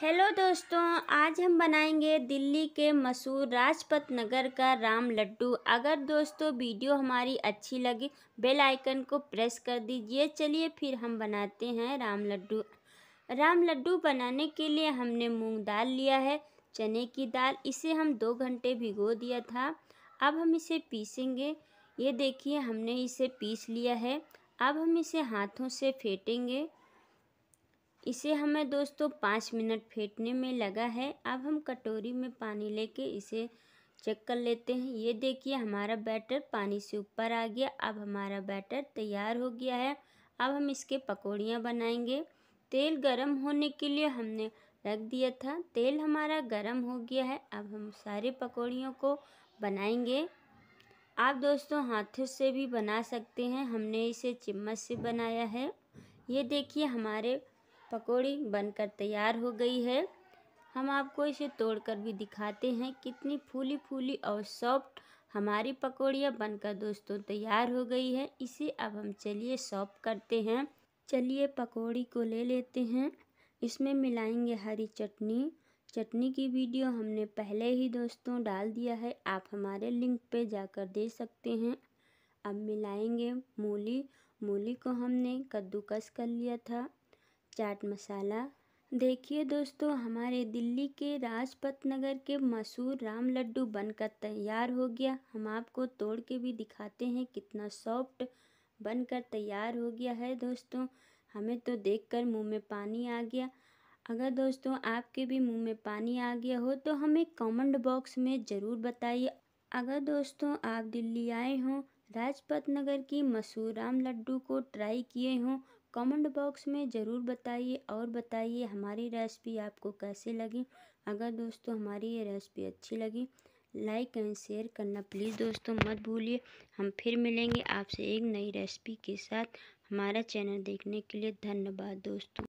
hello दोस्तों आज हम बनाएंगे दिल्ली के मशहूर राजपत नगर का राम लड्डू अगर दोस्तों वीडियो हमारी अच्छी लगे बेल आइकन को प्रेस कर दीजिए चलिए फिर हम बनाते हैं राम लड्डू राम लड्डू बनाने के लिए हमने मूंग दाल लिया है चने की दाल इसे हम दो घंटे भिगो दिया था अब हम इसे पीसेंगे ये देखिए हमने इसे पीस लिया है अब हम इसे हाथों से फेंटेंगे इसे हमें दोस्तों पाँच मिनट फेंटने में लगा है अब हम कटोरी में पानी लेके इसे चेक कर लेते हैं ये देखिए हमारा बैटर पानी से ऊपर आ गया अब हमारा बैटर तैयार हो गया है अब हम इसके पकौड़ियाँ बनाएंगे तेल गरम होने के लिए हमने रख दिया था तेल हमारा गरम हो गया है अब हम सारे पकौड़ियों को बनाएंगे आप दोस्तों हाथों से भी बना सकते हैं हमने इसे चम्मच से बनाया है ये देखिए हमारे पकौड़ी बनकर तैयार हो गई है हम आपको इसे तोड़कर भी दिखाते हैं कितनी फूली फूली और सॉफ्ट हमारी पकौड़ियाँ बनकर दोस्तों तैयार हो गई है इसे अब हम चलिए सॉफ्ट करते हैं चलिए पकौड़ी को ले लेते हैं इसमें मिलाएंगे हरी चटनी चटनी की वीडियो हमने पहले ही दोस्तों डाल दिया है आप हमारे लिंक पे जाकर दे सकते हैं अब मिलाएंगे मूली मूली को हमने कद्दूकस कर लिया था चाट मसाला देखिए दोस्तों हमारे दिल्ली के राजपत नगर के मशहूर राम लड्डू बनकर तैयार हो गया हम आपको तोड़ के भी दिखाते हैं कितना सॉफ्ट बनकर तैयार हो गया है दोस्तों हमें तो देखकर मुंह में पानी आ गया अगर दोस्तों आपके भी मुंह में पानी आ गया हो तो हमें कमेंट बॉक्स में ज़रूर बताइए अगर दोस्तों आप दिल्ली आए हों राजपत नगर की मशहूर राम लड्डू को ट्राई किए हों कमेंट बॉक्स में ज़रूर बताइए और बताइए हमारी रेसिपी आपको कैसे लगी अगर दोस्तों हमारी ये रेसिपी अच्छी लगी लाइक एंड शेयर करना प्लीज़ दोस्तों मत भूलिए हम फिर मिलेंगे आपसे एक नई रेसिपी के साथ हमारा चैनल देखने के लिए धन्यवाद दोस्तों